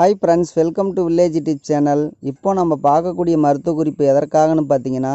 hi friends welcome to village tip channel இப்போ நம்ம பார்க்கக்கூடிய மருத்துவ குறிப்பு எதற்காகன்னு பார்த்தீங்கன்னா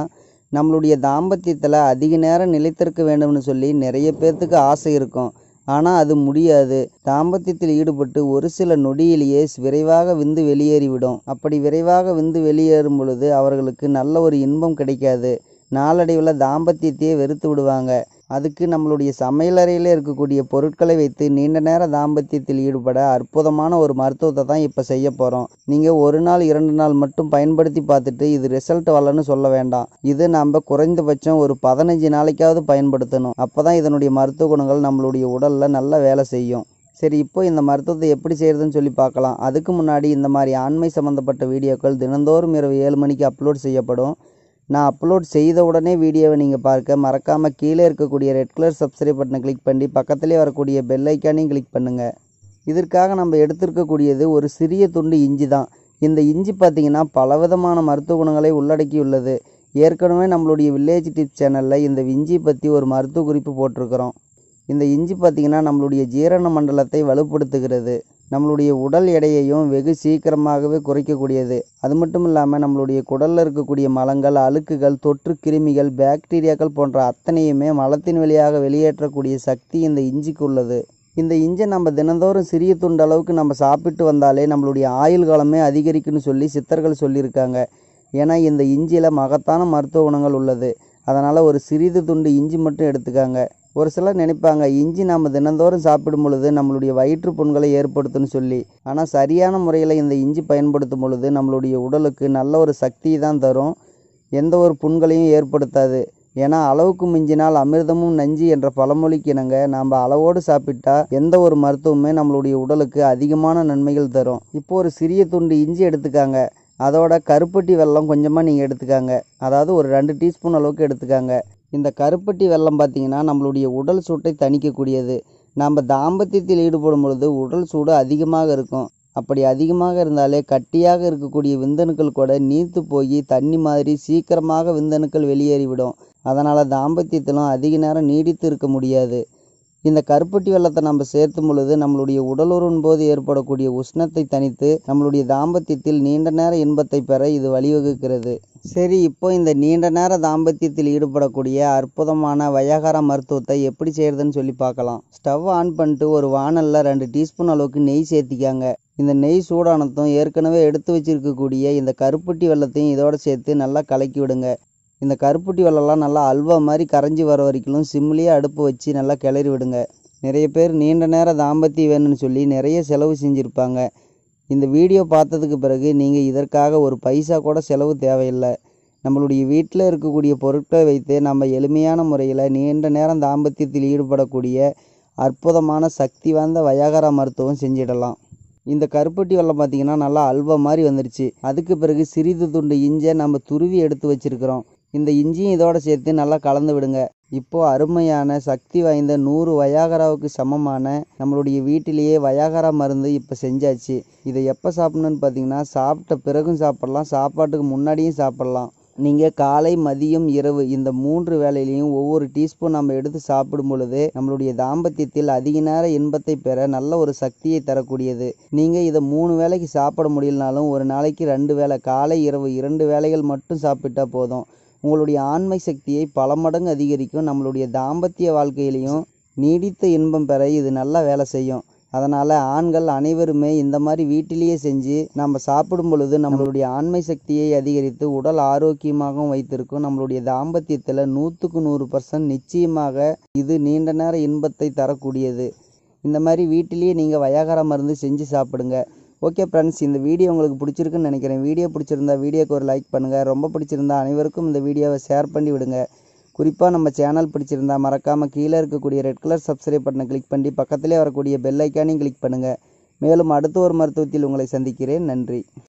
நம்மளுடைய தாம்பத்தியத்தில் அதிக நேரம் நிலைத்திருக்க வேண்டும்னு சொல்லி நிறைய பேர்த்துக்கு ஆசை இருக்கும் ஆனால் அது முடியாது தாம்பத்தியத்தில் ஈடுபட்டு ஒரு சில நொடியிலேயே விரைவாக விந்து வெளியேறிவிடும் அப்படி விரைவாக விந்து வெளியேறும் பொழுது அவர்களுக்கு நல்ல ஒரு இன்பம் கிடைக்காது நாளடைவில் தாம்பத்தியத்தையே வெறுத்து விடுவாங்க அதுக்கு நம்மளுடைய சமையலறையில் இருக்கக்கூடிய பொருட்களை வைத்து நீண்ட நேர தாம்பத்தியத்தில் ஈடுபட அற்புதமான ஒரு மருத்துவத்தை தான் இப்போ செய்ய போகிறோம் நீங்கள் ஒரு நாள் இரண்டு நாள் மட்டும் பயன்படுத்தி பார்த்துட்டு இது ரிசல்ட் வரலன்னு சொல்ல வேண்டாம் இது நம்ம குறைந்தபட்சம் ஒரு பதினஞ்சு நாளைக்காவது பயன்படுத்தணும் அப்போ தான் இதனுடைய மருத்துவ குணங்கள் நம்மளுடைய உடலில் நல்லா வேலை செய்யும் சரி இப்போ இந்த மருத்துவத்தை எப்படி செய்கிறதுன்னு சொல்லி பார்க்கலாம் அதுக்கு முன்னாடி இந்த மாதிரி ஆண்மை சம்மந்தப்பட்ட வீடியோக்கள் தினந்தோறும் இரவு ஏழு மணிக்கு அப்லோட் செய்யப்படும் நான் அப்லோட் செய்த உடனே வீடியோவை நீங்கள் பார்க்க மறக்காமல் கீழே இருக்கக்கூடிய ரெட் கலர் சப்ஸ்கிரைப் பட்டனை கிளிக் பண்ணி பக்கத்துலேயே வரக்கூடிய பெல்லைக்கானையும் கிளிக் பண்ணுங்கள் இதற்காக நம்ம எடுத்திருக்கக்கூடியது ஒரு சிறிய துண்டு இஞ்சி தான் இந்த இஞ்சி பார்த்திங்கன்னா பலவிதமான மருத்துவ குணங்களை உள்ளடக்கியுள்ளது ஏற்கனவே நம்மளுடைய வில்லேஜ் டிப் சேனலில் இந்த இஞ்சி பற்றி ஒரு மருத்துவ குறிப்பு போட்டிருக்கிறோம் இந்த இஞ்சி பார்த்திங்கன்னா நம்மளுடைய ஜீரண மண்டலத்தை வலுப்படுத்துகிறது நம்மளுடைய உடல் எடையையும் வெகு சீக்கிரமாகவே குறைக்கக்கூடியது அது மட்டும் இல்லாமல் நம்மளுடைய குடலில் இருக்கக்கூடிய மலங்கள் அழுக்குகள் தொற்று கிருமிகள் பாக்டீரியாக்கள் போன்ற அத்தனையுமே மலத்தின் வழியாக வெளியேற்றக்கூடிய சக்தி இந்த இஞ்சிக்கு உள்ளது இந்த இஞ்சை நம்ம தினந்தோறும் சிறிய துண்டு அளவுக்கு நம்ம சாப்பிட்டு வந்தாலே நம்மளுடைய ஆயுள் காலமே அதிகரிக்கும்னு சொல்லி சித்தர்கள் சொல்லியிருக்காங்க ஏன்னா இந்த இஞ்சியில் மகத்தான மருத்துவ குணங்கள் உள்ளது அதனால் ஒரு சிறிது துண்டு இஞ்சி மட்டும் எடுத்துக்காங்க ஒரு சிலர் நினைப்பாங்க இஞ்சி நாம் தினந்தோறும் சாப்பிடும் பொழுது நம்மளுடைய வயிற்று புண்களை ஏற்படுத்தும்னு சொல்லி ஆனால் சரியான முறையில் இந்த இஞ்சி பயன்படுத்தும் பொழுது நம்மளுடைய உடலுக்கு நல்ல ஒரு சக்தி தான் தரும் எந்த ஒரு புண்களையும் ஏற்படுத்தாது ஏன்னா அளவுக்கு மிஞ்சினால் அமிர்தமும் நஞ்சு என்ற பழமொழிக்கு இணங்க நாம் அளவோடு சாப்பிட்டா எந்த ஒரு மருத்துவமே நம்மளுடைய உடலுக்கு அதிகமான நன்மைகள் தரும் இப்போ ஒரு சிறிய துண்டு இஞ்சி எடுத்துக்காங்க அதோட கருப்பட்டி வெல்லம் கொஞ்சமாக நீங்கள் எடுத்துக்காங்க அதாவது ஒரு ரெண்டு டீஸ்பூன் அளவுக்கு எடுத்துக்காங்க இந்த கருப்பட்டி வெள்ளம் பார்த்திங்கன்னா நம்மளுடைய உடல் சூட்டை தணிக்கக்கூடியது நம்ம தாம்பத்தியத்தில் ஈடுபடும் பொழுது உடல் சூடு அதிகமாக இருக்கும் அப்படி அதிகமாக இருந்தாலே கட்டியாக இருக்கக்கூடிய விந்தணுக்கள் கூட நீத்து போய் தண்ணி மாதிரி சீக்கிரமாக விந்தணுக்கள் வெளியேறிவிடும் அதனால் தாம்பத்தியத்திலும் அதிக நேரம் நீடித்து இருக்க முடியாது இந்த கருப்பட்டி வெள்ளத்தை நம்ம சேர்த்தும் பொழுது நம்மளுடைய உடலுறின் போது ஏற்படக்கூடிய உஷ்ணத்தை தனித்து நம்மளுடைய தாம்பத்தியத்தில் நீண்ட நேர இன்பத்தை பெற இது வழிவகுக்கிறது சரி இப்போ இந்த நீண்ட நேர தாம்பத்தியத்தில் ஈடுபடக்கூடிய அற்புதமான வயகார மருத்துவத்தை எப்படி செய்கிறதுன்னு சொல்லி பார்க்கலாம் ஸ்டவ் ஆன் பண்ணிட்டு ஒரு வானலில் ரெண்டு டீஸ்பூன் அளவுக்கு நெய் சேர்த்திக்காங்க இந்த நெய் சூடானதும் ஏற்கனவே எடுத்து வச்சிருக்கக்கூடிய இந்த கருப்பட்டி வெள்ளத்தையும் இதோடு சேர்த்து நல்லா கலக்கி விடுங்க இந்த கருப்பட்டி வெள்ளம்லாம் நல்லா அல்வா மாதிரி கரைஞ்சி வர வரைக்கும் சிம்லேயே அடுப்பு வச்சு நல்லா கிளறி விடுங்க நிறைய பேர் நீண்ட நேர தாம்பத்தியம் வேணும்னு சொல்லி நிறைய செலவு செஞ்சுருப்பாங்க இந்த வீடியோ பார்த்ததுக்கு பிறகு நீங்கள் இதற்காக ஒரு பைசா கூட செலவு தேவையில்லை நம்மளுடைய வீட்டில் இருக்கக்கூடிய பொருட்களை வைத்து நம்ம எளிமையான முறையில் நீண்ட நேரம் தாம்பத்தியத்தில் ஈடுபடக்கூடிய அற்புதமான சக்தி வாய்ந்த வயாகரா மருத்துவம் செஞ்சிடலாம் இந்த கருப்பட்டி வெள்ளம் பார்த்திங்கன்னா நல்லா அல்வா மாதிரி வந்துருச்சு அதுக்கு பிறகு சிறிது துண்டு இஞ்சை நம்ம துருவி எடுத்து வச்சுருக்குறோம் இந்த இஞ்சியும் இதோடு சேர்த்து நல்லா கலந்து விடுங்க இப்போ அருமையான சக்தி வாய்ந்த நூறு வயாகராவுக்கு சமமான நம்மளுடைய வீட்டிலேயே வயாகரா மருந்து இப்போ செஞ்சாச்சு இதை எப்போ சாப்பிடணும்னு பார்த்தீங்கன்னா சாப்பிட்ட பிறகும் சாப்பிட்லாம் சாப்பாட்டுக்கு முன்னாடியும் சாப்பிட்லாம் நீங்கள் காலை மதியம் இரவு இந்த மூன்று வேலையிலையும் ஒவ்வொரு டீஸ்பூன் நம்ம எடுத்து சாப்பிடும் பொழுது நம்மளுடைய தாம்பத்தியத்தில் அதிக நேர இன்பத்தை பெற நல்ல ஒரு சக்தியை தரக்கூடியது நீங்கள் இதை மூணு வேலைக்கு சாப்பிட முடியலனாலும் ஒரு நாளைக்கு ரெண்டு வேலை காலை இரவு இரண்டு வேலைகள் மட்டும் சாப்பிட்டா போதும் உங்களுடைய ஆண்மை சக்தியை பல மடங்கு அதிகரிக்கும் நம்மளுடைய தாம்பத்திய வாழ்க்கையிலையும் நீடித்த இன்பம் பெற இது நல்லா வேலை செய்யும் அதனால் ஆண்கள் அனைவருமே இந்த மாதிரி வீட்டிலேயே செஞ்சு நம்ம சாப்பிடும் பொழுது நம்மளுடைய ஆண்மை சக்தியை அதிகரித்து உடல் ஆரோக்கியமாகவும் வைத்திருக்கும் நம்மளுடைய தாம்பத்தியத்தில் நூற்றுக்கு நூறு பர்சன்ட் நிச்சயமாக இது நீண்ட நேர இன்பத்தை தரக்கூடியது இந்த மாதிரி வீட்டிலேயே நீங்கள் வயாகர மருந்து செஞ்சு சாப்பிடுங்க ஓகே ஃப்ரெண்ட்ஸ் இந்த வீடியோ உங்களுக்கு பிடிச்சிருக்குன்னு நினைக்கிறேன் வீடியோ பிடிச்சிருந்தா வீடியோக்கு ஒரு லைக் பண்ணுங்கள் ரொம்ப பிடிச்சிருந்தா அனைவருக்கும் இந்த வீடியோவை ஷேர் பண்ணி விடுங்க குறிப்பாக நம்ம சேனல் பிடிச்சிருந்தா மறக்காமல் கீழே இருக்கக்கூடிய ரெட் கலர் சப்ஸ்கிரைப் பட்டனை கிளிக் பண்ணி பக்கத்திலே வரக்கூடிய பெல் ஐக்கானையும் கிளிக் பண்ணுங்கள் மேலும் அடுத்த ஒரு மருத்துவத்தில் உங்களை சந்திக்கிறேன் நன்றி